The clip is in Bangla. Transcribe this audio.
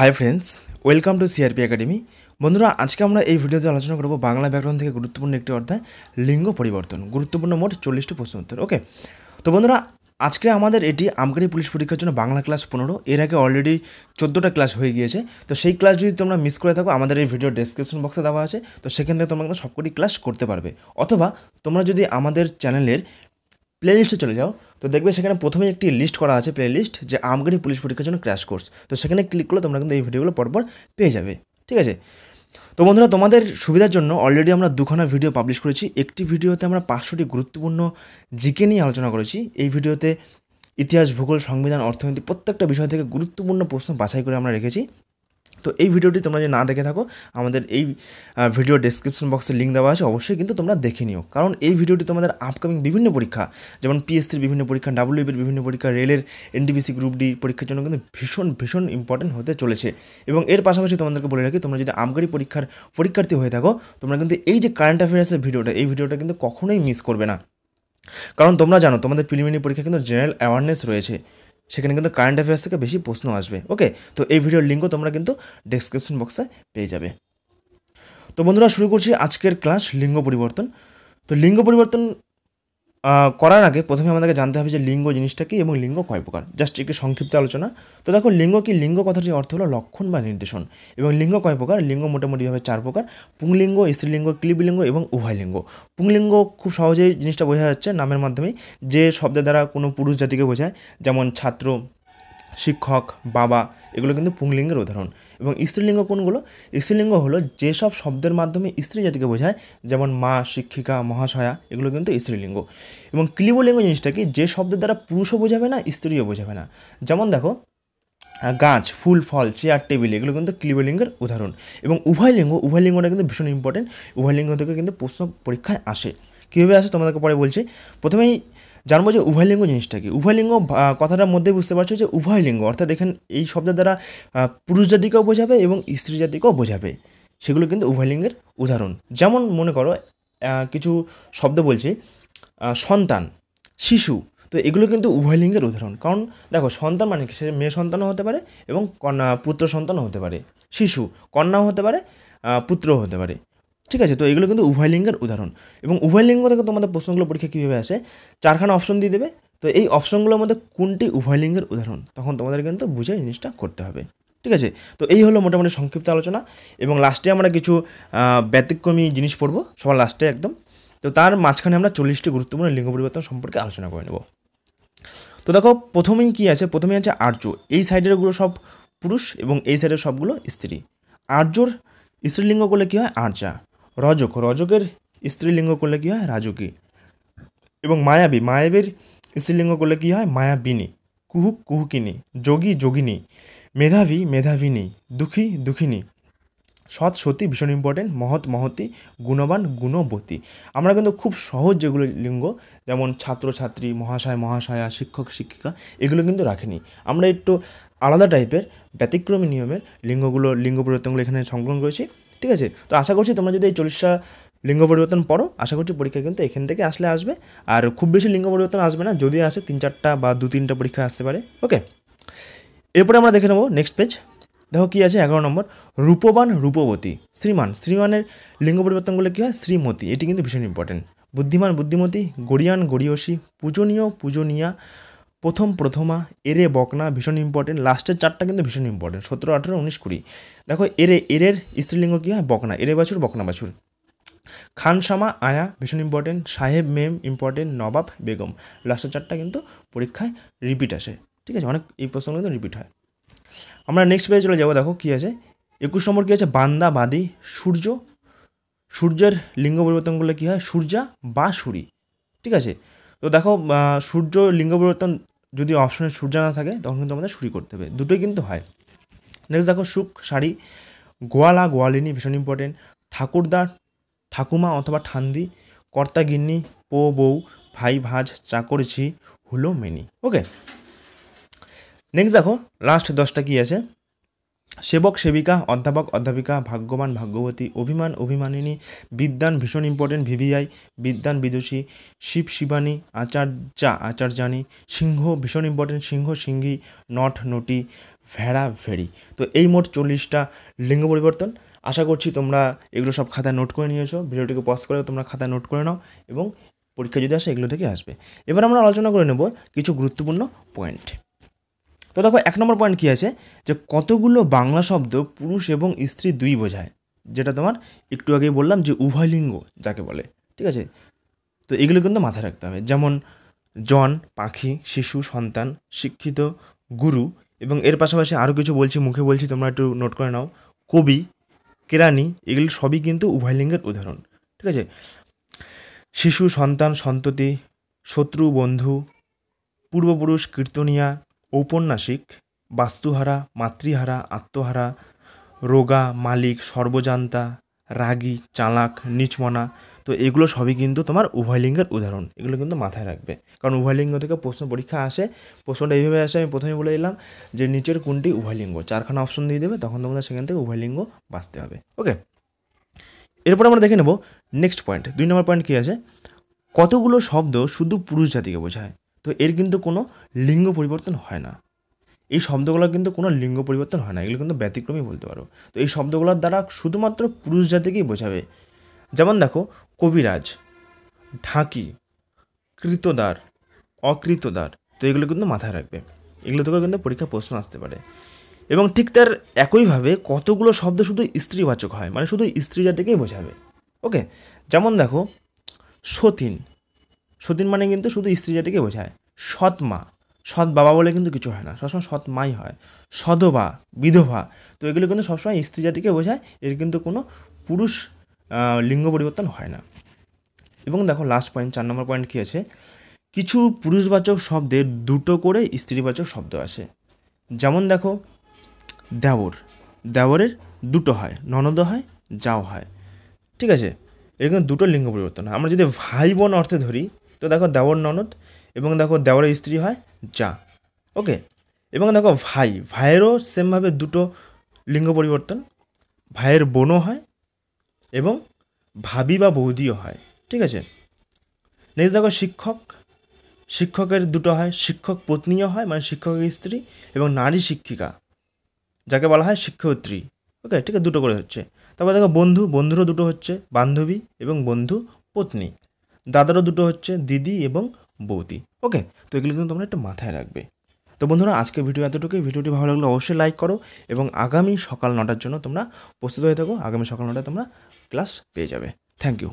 high friends welcome to CRP academy বন্ধুরা আজকে আমরা এই ভিডিওতে আলোচনা করব বাংলা ব্যাকরণ থেকে গুরুত্বপূর্ণ একটি অর্থাৎ লিঙ্গ পরিবর্তন গুরুত্বপূর্ণ মোট চল্লিশটি প্রশ্ন উত্তর ওকে তো বন্ধুরা আজকে আমাদের এটি আমকারি পুলিশ পরীক্ষার জন্য বাংলা ক্লাস পনেরো এর আগে অলরেডি চোদ্দোটা ক্লাস হয়ে গিয়েছে তো সেই ক্লাস যদি তোমরা মিস করে থাকো আমাদের এই ভিডিও ডেসক্রিপশন বক্সে দেওয়া আছে তো সেখান থেকে তোমরা সবকটি ক্লাস করতে পারবে অথবা তোমরা যদি আমাদের চ্যানেলের প্লেলিস্টে চলে যাও তো দেখবে সেখানে প্রথমে একটি লিস্ট করা আছে প্লেলিস্ট যে আমগানি পুলিশ পরীক্ষার জন্য ক্র্যাশ কোর্স তো সেখানে ক্লিক করলে তোমরা কিন্তু এই ভিডিওগুলো পরপর পেয়ে যাবে ঠিক আছে তো বন্ধুরা তোমাদের সুবিধার জন্য অলরেডি আমরা দুখানা ভিডিও পাবলিশ করেছি একটি ভিডিওতে আমরা পাঁচশোটি গুরুত্বপূর্ণ জিকে নিয়ে আলোচনা করেছি এই ভিডিওতে ইতিহাস ভূগোল সংবিধান অর্থনীতি প্রত্যেকটা বিষয় থেকে গুরুত্বপূর্ণ প্রশ্ন বাছাই করে আমরা রেখেছি তো এই ভিডিওটি তোমরা যদি না দেখে থাকো আমাদের এই ভিডিও ডেসক্রিপশন বক্সে লিঙ্ক দেওয়া আছে অবশ্যই কিন্তু তোমরা দেখে নিও কারণ এই ভিডিওটি তোমাদের আপকামিং বিভিন্ন পরীক্ষা যেমন পিএসসির বিভিন্ন পরীক্ষা ডাব্লিউবির e e বিভিন্ন পরীক্ষা রেলের এনডিবিসি গ্রুপ ডি পরীক্ষার জন্য কিন্তু ভীষণ ভীষণ ইম্পর্টেন্ট হতে চলেছে এবং এর পাশাপাশি তোমাদেরকে বলে রাখি তোমরা যদি আমগারি পরীক্ষার পরীক্ষার্থী হয়ে থাকো তোমরা কিন্তু এই যে কারেন্ট অ্যাফেয়ার্সের ভিডিওটা এই ভিডিওটা কিন্তু কখনোই মিস করবে না কারণ তোমরা জানো তোমাদের প্রিলিমিনারি পরীক্ষা কিন্তু জেনারেল অ্যাওয়ারনেস রয়েছে সেখানে কিন্তু কারেন্ট অ্যাফেয়ার্স থেকে বেশি প্রশ্ন আসবে ওকে তো এই ভিডিওর লিঙ্কও তোমরা কিন্তু ডিসক্রিপশন বক্সে পেয়ে যাবে তো বন্ধুরা শুরু করছি আজকের ক্লাস লিঙ্গ পরিবর্তন তো লিঙ্গ পরিবর্তন করার আগে প্রথমে আমাদেরকে জানতে হবে যে লিঙ্গ জিনিসটা কী এবং লিঙ্গ কয় প্রকার জাস্ট একটি সংক্ষিপ্ত আলোচনা তো দেখো লিঙ্গ কি লিঙ্গ কথাটির অর্থ হলো লক্ষণ বা নির্দেশন এবং লিঙ্গ কয় প্রকার লিঙ্গ মোটামুটিভাবে চার প্রকার পুংলিঙ্গ স্ত্রীলিঙ্গ ক্লিবলিঙ্গ এবং উভয় লিঙ্গ পুংলিঙ্গ খুব সহজেই জিনিসটা বোঝা যাচ্ছে নামের মাধ্যমেই যে শব্দের দ্বারা কোনো পুরুষ জাতিকে বোঝায় যেমন ছাত্র শিক্ষক বাবা এগুলো কিন্তু পুংলিঙ্গের উদাহরণ এবং স্ত্রীলিঙ্গ কোনগুলো স্ত্রীলিঙ্গ হলো যেসব শব্দের মাধ্যমে স্ত্রী জাতিকে বোঝায় যেমন মা শিক্ষিকা মহাশয়া এগুলো কিন্তু স্ত্রীলিঙ্গ এবং ক্লিবলিঙ্গ জিনিসটা কি যে শব্দের দ্বারা পুরুষও বোঝাবে না স্ত্রীও বোঝাবে না যেমন দেখো গাছ ফুল ফল চেয়ার টেবিল এগুলো কিন্তু ক্লিবলিঙ্গের উদাহরণ এবং উভয় লিঙ্গ উভয় লিঙ্গটা কিন্তু ভীষণ ইম্পর্টেন্ট উভয় লিঙ্গ থেকে কিন্তু প্রশ্ন পরীক্ষায় আসে কীভাবে আসে তোমাদেরকে পরে বলছি প্রথমেই জানবো যে উভয়লিঙ্গ জিনিসটা কি উভয়লিঙ্গ কথাটার মধ্যে বুঝতে পারছো যে উভয়লিঙ্গ অর্থাৎ এখানে এই শব্দের দ্বারা পুরুষ জাতিকেও বোঝাবে এবং স্ত্রী জাতিকেও বোঝাবে সেগুলো কিন্তু উভয়লিঙ্গের উদাহরণ যেমন মনে করো কিছু শব্দ বলছি সন্তান শিশু তো এগুলো কিন্তু উভয় লিঙ্গের উদাহরণ কারণ দেখো সন্তান মানে সে মেয়ে সন্তানও হতে পারে এবং কন্যা পুত্র সন্তানও হতে পারে শিশু কন্যাও হতে পারে পুত্রও হতে পারে ঠিক আছে তো এগুলো কিন্তু উভয় লিঙ্গের উদাহরণ এবং উভয় লিঙ্গ থেকে তোমাদের প্রশ্নগুলো পরীক্ষা কীভাবে আসে চারখানা অপশন দিয়ে দেবে তো এই অপশনগুলোর মধ্যে কোনটি উভয় লিঙ্গের উদাহরণ তখন তোমাদের কিন্তু বুঝে জিনিসটা করতে হবে ঠিক আছে তো এই হলো মোটামুটি সংক্ষিপ্ত আলোচনা এবং লাস্টে আমরা কিছু ব্যতিক্রমী জিনিস পড়বো সবার লাস্টে একদম তো তার মাঝখানে আমরা চল্লিশটি গুরুত্বপূর্ণ লিঙ্গ পরিবর্তন সম্পর্কে আলোচনা করে নেব তো দেখো প্রথমেই কী আছে প্রথমেই আছে আর্য এই সাইডেরগুলো সব পুরুষ এবং এই সাইডের সবগুলো স্ত্রী আর্যর স্ত্রীলিঙ্গগুলো কী হয় আর্যা রজক রজকের স্ত্রীলিঙ্গ করলে কী হয় রাজকী এবং মায়াবী মায়াবীর স্ত্রীলিঙ্গ করলে কী হয় মায়াবিনী কুহুক কুহুকিনী যোগী যোগিনী মেধাবী মেধাবিনী দুঃখী দুঃখিনী সৎ সতী ভীষণ ইম্পর্টেন্ট মহৎ মহতি গুণবান গুণবতী আমরা কিন্তু খুব সহজ যেগুলো লিঙ্গ যেমন ছাত্রছাত্রী মহাশয় মহাশয়া শিক্ষক শিক্ষিকা এগুলো কিন্তু রাখিনি আমরা একটু আলাদা টাইপের ব্যতিক্রমী নিয়মের লিঙ্গগুলো লিঙ্গ পরিবর্তনগুলো এখানে সংকলন করেছি ঠিক আছে তো আশা করছি তোমরা যদি এই চল্লিশটা লিঙ্গ পরিবর্তন পড়ো আশা করছি পরীক্ষা কিন্তু এখান থেকে আসলে আসবে আর খুব বেশি লিঙ্গ পরিবর্তন আসবে না যদি আসে তিন চারটা বা দু তিনটা পরীক্ষা আসতে পারে ওকে এরপরে আমরা দেখে নেবো নেক্সট পেজ দেখো কী আছে এগারো নম্বর রূপবান রূপবতী শ্রীমান শ্রীমানের লিঙ্গ পরিবর্তনগুলো কী হয় শ্রীমতী এটি কিন্তু ভীষণ ইম্পর্টেন্ট বুদ্ধিমান বুদ্ধিমতী গড়িয়ান গড়িয়সী পূজনীয় পূজনীয়া প্রথম প্রথমা এরে বকনা ভীষণ ইম্পর্টেন্ট লাস্টের চারটা কিন্তু ভীষণ ইম্পর্টেন্ট সতেরো আঠেরো উনিশ কুড়ি দেখো এরে এরের স্ত্রীলিঙ্গ কী হয় বকনা এরে বাছুর বকনা বাছুর খানসামা আয়া ভীষণ ইম্পর্টেন্ট সাহেব মেম ইম্পর্টেন্ট নবাব বেগম লাস্টের চারটা কিন্তু পরীক্ষায় রিপিট আসে ঠিক আছে অনেক এই প্রশ্নগুলো কিন্তু রিপিট হয় আমরা নেক্সট পেজে চলে যাবো দেখো কী আছে একুশ নম্বর কী আছে বান্দা বাদি সূর্য সূর্যের লিঙ্গ পরিবর্তন করলে কী হয় সূর্যা বা সুরি ঠিক আছে তো দেখো সূর্য লিঙ্গ পরিবর্তন যদি অপশনে সূর্য না থাকে তখন কিন্তু আমাদের সুরি করতে হবে দুটোই কিন্তু হয় নেক্সট দেখো সুখ শাড়ি গোয়ালা গোয়ালিনী ভীষণ ইম্পর্টেন্ট ঠাকুরদা ঠাকুমা অথবা ঠান্দি কর্তা গিন্নি পো বউ ভাই ভাজ চাকর ঝি হুলো মেনি ওকে নেক্সট দেখো লাস্ট দশটা কি আছে সেবক সেবিকা অধ্যাপক অধ্যাপিকা ভাগ্যবান ভাগ্যবতী অভিমান অভিমানিনী বিদ্যান ভীষণ ইম্পর্টেন্ট ভিভিআই বিদ্যান বিদুষী শিব শিবানী আচার্যা আচার্যানী সিংহ ভীষণ ইম্পর্টেন্ট সিংহ সিংহী নট নটি ভেড়া ভেড়ি তো এই মোট চল্লিশটা লিঙ্গ পরিবর্তন আশা করছি তোমরা এগুলো সব খাতা নোট করে নিয়েছো ভিডিওটিকে পজ করে তোমরা খাতা নোট করে নাও এবং পরীক্ষা যদি আসে এগুলো থেকে আসবে এবার আমরা আলোচনা করে নেব কিছু গুরুত্বপূর্ণ পয়েন্ট তো দেখো এক নম্বর পয়েন্ট কী আছে যে কতগুলো বাংলা শব্দ পুরুষ এবং স্ত্রী দুই বোঝায় যেটা তোমার একটু আগেই বললাম যে উভয় লিঙ্গ যাকে বলে ঠিক আছে তো এগুলো কিন্তু মাথায় রাখতে হবে যেমন জন পাখি শিশু সন্তান শিক্ষিত গুরু এবং এর পাশাপাশি আরও কিছু বলছি মুখে বলছি তোমরা একটু নোট করে নাও কবি কেরানি এগুলি সবই কিন্তু উভয় লিঙ্গের উদাহরণ ঠিক আছে শিশু সন্তান সন্ততি শত্রু বন্ধু পূর্বপুরুষ কীর্তনিয়া ঔপন্যাসিক বাস্তুহারা মাতৃহারা আত্মহারা রোগা মালিক সর্বজান্তা রাগী চালাক নিচমনা তো এগুলো সবই কিন্তু তোমার উভয় লিঙ্গের উদাহরণ এগুলো কিন্তু মাথায় রাখবে কারণ উভয় লিঙ্গ থেকে প্রশ্ন পরীক্ষা আসে প্রশ্নটা এইভাবে আসে আমি প্রথমে বলে দিলাম যে নিচের কোনটি উভয় লিঙ্গ চারখানা অপশন দিয়ে দেবে তখন তোমাদের সেখান থেকে উভয় লিঙ্গ বাঁচতে হবে ওকে এরপর আমরা দেখে নেব নেক্সট পয়েন্ট দুই নম্বর পয়েন্ট কী আছে কতগুলো শব্দ শুধু পুরুষ জাতিকে বোঝায় তো এর কিন্তু কোনো লিঙ্গ পরিবর্তন হয় না এই শব্দগুলো কিন্তু কোনো লিঙ্গ পরিবর্তন হয় না এগুলো কিন্তু ব্যতিক্রমই বলতে পারো তো এই শব্দগুলোর দ্বারা শুধুমাত্র পুরুষ জাতিকেই বোঝাবে যেমন দেখো কবিরাজ ঢাকি কৃতদার অকৃতদার তো এগুলো কিন্তু মাথায় রাখবে এগুলো থেকেও কিন্তু পরীক্ষা প্রশ্ন আসতে পারে এবং ঠিক তার একইভাবে কতগুলো শব্দ শুধু স্ত্রীবাচক হয় মানে শুধু স্ত্রী জাতিকেই বোঝাবে ওকে যেমন দেখো সতীন সতীন মানে কিন্তু শুধু স্ত্রী জাতিকে বোঝায় সৎ মা সৎ বাবা বলে কিন্তু কিছু হয় না সবসময় সৎ মাই হয় সদবা বিধবা তো এগুলো কিন্তু সবসময় স্ত্রী জাতিকে বোঝায় এর কিন্তু কোনো পুরুষ লিঙ্গ পরিবর্তন হয় না এবং দেখো লাস্ট পয়েন্ট চার নম্বর পয়েন্ট কী আছে কিছু পুরুষবাচক শব্দের দুটো করে স্ত্রীবাচক শব্দ আছে যেমন দেখো দেওর দেওরের দুটো হয় ননদ হয় যাও হয় ঠিক আছে এর কিন্তু দুটো লিঙ্গ পরিবর্তন আমরা যদি ভাই বোন অর্থে ধরি তো দেখো দেওর ননদ এবং দেখো দেওয়ার স্ত্রী হয় যা ওকে এবং দেখো ভাই ভাইয়েরও সেমভাবে দুটো লিঙ্গ পরিবর্তন ভাইয়ের বোনও হয় এবং ভাবি বা বৌদিও হয় ঠিক আছে নেক্সট দেখো শিক্ষক শিক্ষকের দুটো হয় শিক্ষক পত্নীও হয় মানে শিক্ষকের স্ত্রী এবং নারী শিক্ষিকা যাকে বলা হয় শিক্ষয়িত্রী ওকে ঠিক আছে দুটো করে হচ্ছে তারপর দেখো বন্ধু বন্ধুরও দুটো হচ্ছে বান্ধবী এবং বন্ধু পত্নী দাদারও দুটো হচ্ছে দিদি এবং বৌদি ওকে তো এগুলো কিন্তু তোমরা একটু মাথায় রাখবে তো বন্ধুরা আজকে ভিডিও এতটুকুই ভিডিওটি ভালো লাগলে অবশ্যই লাইক করো এবং আগামী সকাল নটার জন্য তোমরা প্রস্তুত হয়ে থাকো আগামী সকাল নটায় তোমরা ক্লাস পেয়ে যাবে থ্যাংক ইউ